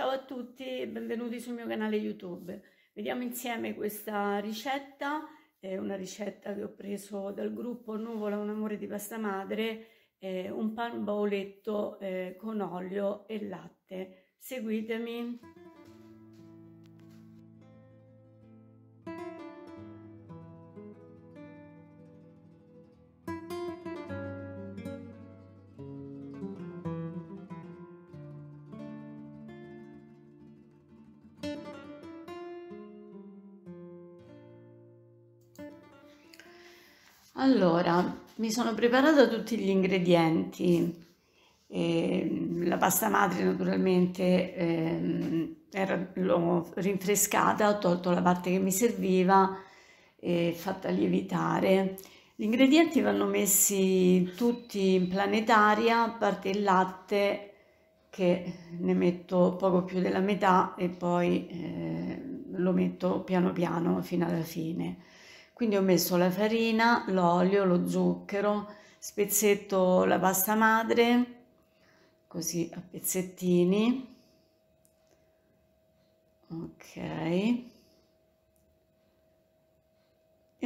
Ciao a tutti e benvenuti sul mio canale YouTube. Vediamo insieme questa ricetta, è una ricetta che ho preso dal gruppo Nuvola un amore di pasta madre, eh, un pan bauletto eh, con olio e latte. Seguitemi. Allora, mi sono preparata tutti gli ingredienti. E ehm, la pasta madre naturalmente ehm, era, l'ho rinfrescata, ho tolto la parte che mi serviva e fatta lievitare. Gli ingredienti vanno messi tutti in planetaria, a parte il latte che ne metto poco più della metà e poi eh, lo metto piano piano fino alla fine. Quindi ho messo la farina, l'olio, lo zucchero, spezzetto la pasta madre, così a pezzettini. Ok. E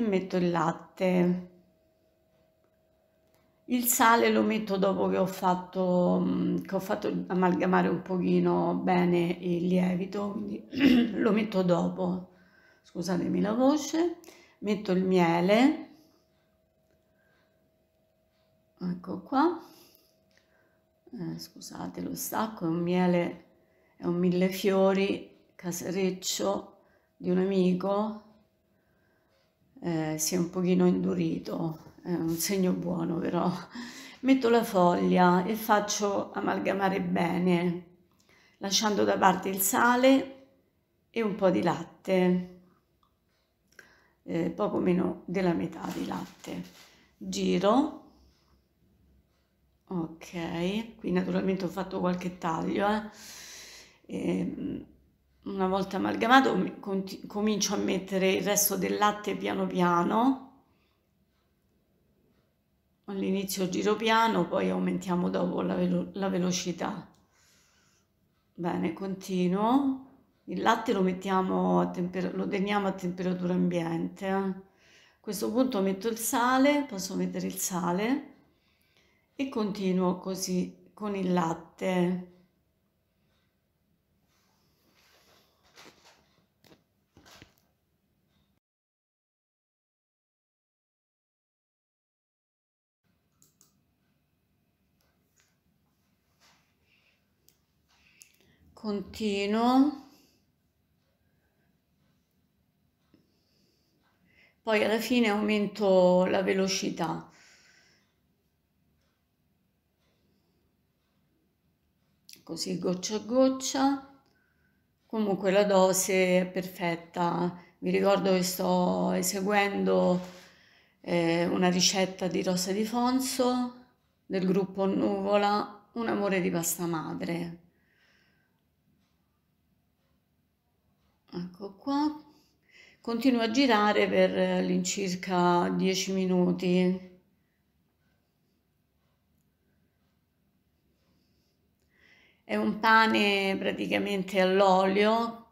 metto il latte. Il sale lo metto dopo che ho fatto, che ho fatto amalgamare un pochino bene il lievito, quindi lo metto dopo. Scusatemi la voce metto il miele ecco qua eh, scusate lo stacco è un miele è un millefiori casereccio di un amico eh, si è un pochino indurito è un segno buono però metto la foglia e faccio amalgamare bene lasciando da parte il sale e un po' di latte eh, poco meno della metà di latte. Giro, ok, qui naturalmente ho fatto qualche taglio, eh. e, ehm, una volta amalgamato comincio a mettere il resto del latte piano piano, all'inizio giro piano, poi aumentiamo dopo la, velo la velocità. Bene, continuo. Il latte lo mettiamo a temper- lo teniamo a temperatura ambiente. A questo punto metto il sale, posso mettere il sale e continuo così con il latte. Continuo poi alla fine aumento la velocità. Così goccia a goccia, comunque la dose è perfetta. Vi ricordo che sto eseguendo eh, una ricetta di Rosa di Fonso del gruppo Nuvola, un amore di pasta madre. Ecco qua. Continuo a girare per all'incirca eh, 10 minuti. È un pane praticamente all'olio,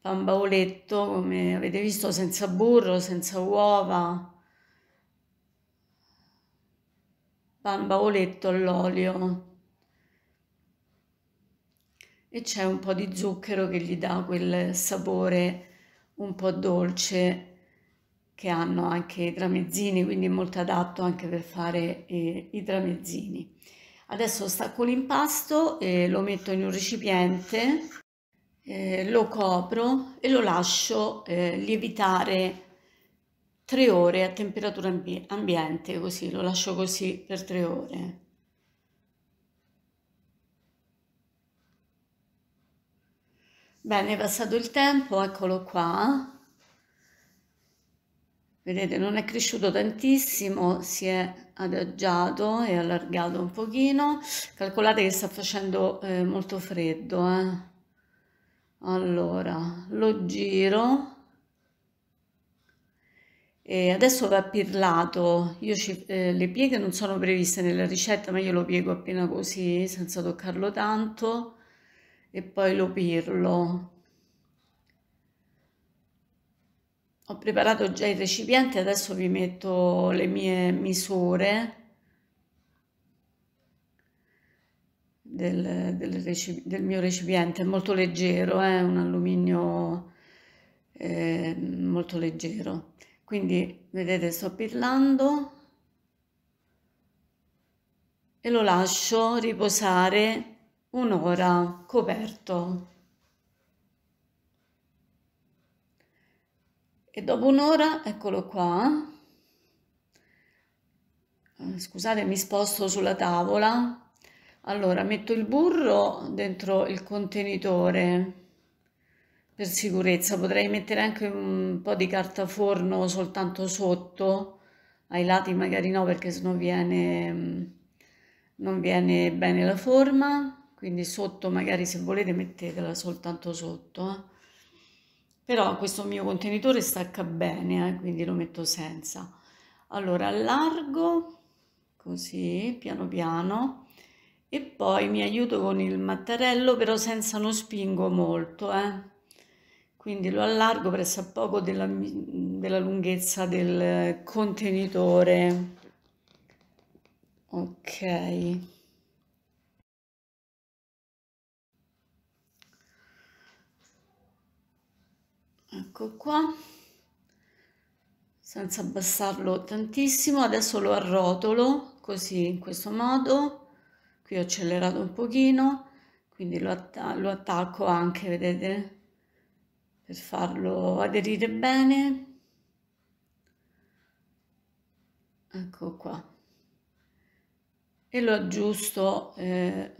pan bauletto, come avete visto, senza burro, senza uova. Pan bauletto all'olio. E c'è un po' di zucchero che gli dà quel sapore un po' dolce che hanno anche i tramezzini, quindi molto adatto anche per fare eh, i tramezzini. Adesso stacco l'impasto, eh, lo metto in un recipiente, eh, lo copro e lo lascio eh, lievitare 3 ore a temperatura ambi ambiente, così lo lascio così per 3 ore. Bene, è passato il tempo, eccolo qua. Vedete, non è cresciuto tantissimo, si è adagiato e allargato un pochino. Calcolate che sta facendo eh, molto freddo. Eh. Allora, lo giro. E adesso va pirlato. Io ci, eh, le pieghe non sono previste nella ricetta, ma io lo piego appena così, senza toccarlo tanto e poi lo pirlo. Ho preparato già il recipiente, adesso vi metto le mie misure del, del, del mio recipiente, è molto leggero, è eh? un alluminio eh, molto leggero. Quindi vedete sto pirlando e lo lascio riposare un'ora coperto. E dopo un'ora, eccolo qua. Eh, scusate, mi sposto sulla tavola. Allora, metto il burro dentro il contenitore per sicurezza. Potrei mettere anche un po' di carta forno soltanto sotto, ai lati magari no perché sennò viene, mm, non viene bene la forma quindi sotto magari se volete mettetela soltanto sotto eh. però questo mio contenitore stacca bene eh, quindi lo metto senza allora allargo così piano piano e poi mi aiuto con il mattarello però senza non spingo molto eh. quindi lo allargo presso pressappoco della, della lunghezza del contenitore ok ecco qua senza abbassarlo tantissimo adesso lo arrotolo così in questo modo qui ho accelerato un pochino quindi lo, att lo attacco anche vedete per farlo aderire bene ecco qua e lo aggiusto eh,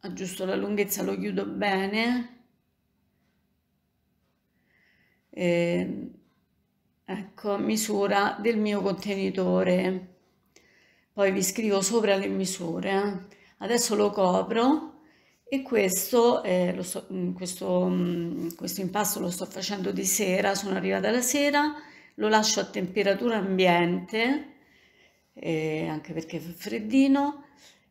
aggiusto la lunghezza lo chiudo bene eh, ecco, misura del mio contenitore. Poi vi scrivo sopra le misure. Eh. Adesso lo copro e questo, eh, sto, mm, questo, mm, questo impasto lo sto facendo di sera, sono arrivata la sera, lo lascio a temperatura ambiente, eh, anche perché fa freddino,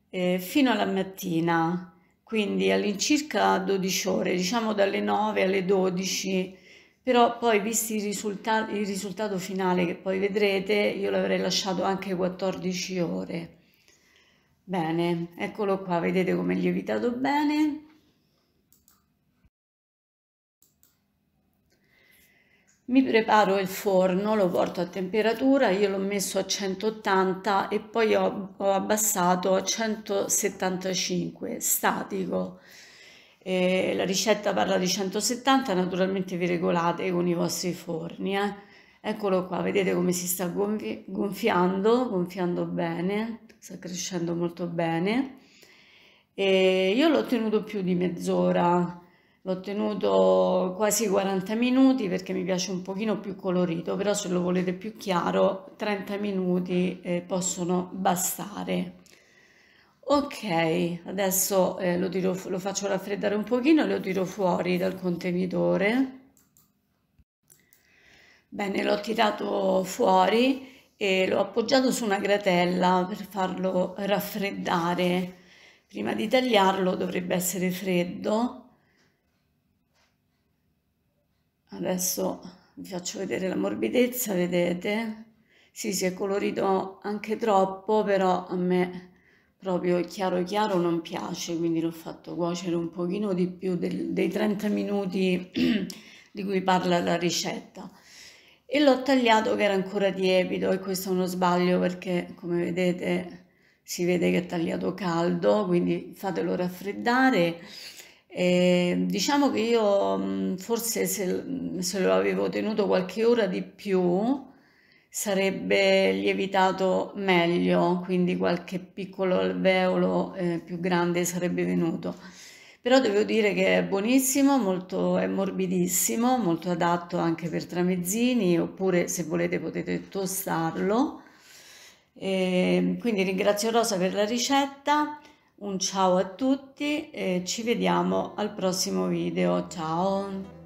eh, fino alla mattina, quindi all'incirca 12 ore, diciamo dalle 9 alle 12 però poi visti il, risulta il risultato finale che poi vedrete io l'avrei lasciato anche 14 ore bene eccolo qua vedete come è lievitato bene Mi preparo il forno, lo porto a temperatura, io l'ho messo a 180 e poi ho, ho abbassato a 175 statico eh, la ricetta parla di 170, naturalmente vi regolate con i vostri forni. Eh. Eccolo qua, vedete come si sta gonfi gonfiando, gonfiando bene, sta crescendo molto bene. E io l'ho tenuto più di mezz'ora, l'ho tenuto quasi 40 minuti perché mi piace un pochino più colorito, però se lo volete più chiaro 30 minuti eh, possono bastare. Ok, adesso eh, lo, tiro, lo faccio raffreddare un pochino e lo tiro fuori dal contenitore. Bene, l'ho tirato fuori e l'ho appoggiato su una gratella per farlo raffreddare. Prima di tagliarlo dovrebbe essere freddo. Adesso vi faccio vedere la morbidezza, vedete? Sì, si è colorito anche troppo, però a me proprio chiaro chiaro non piace, quindi l'ho fatto cuocere un pochino di più del, dei 30 minuti di cui parla la ricetta. E l'ho tagliato che era ancora tiepido e questo è uno sbaglio perché come vedete si vede che è tagliato caldo, quindi fatelo raffreddare. E diciamo che io forse se, se lo avevo tenuto qualche ora di più sarebbe lievitato meglio, quindi qualche piccolo alveolo eh, più grande sarebbe venuto. Però devo dire che è buonissimo, molto, è morbidissimo, molto adatto anche per tramezzini oppure se volete potete tostarlo. E ehm, quindi ringrazio Rosa per la ricetta, un ciao a tutti e ci vediamo al prossimo video, ciao!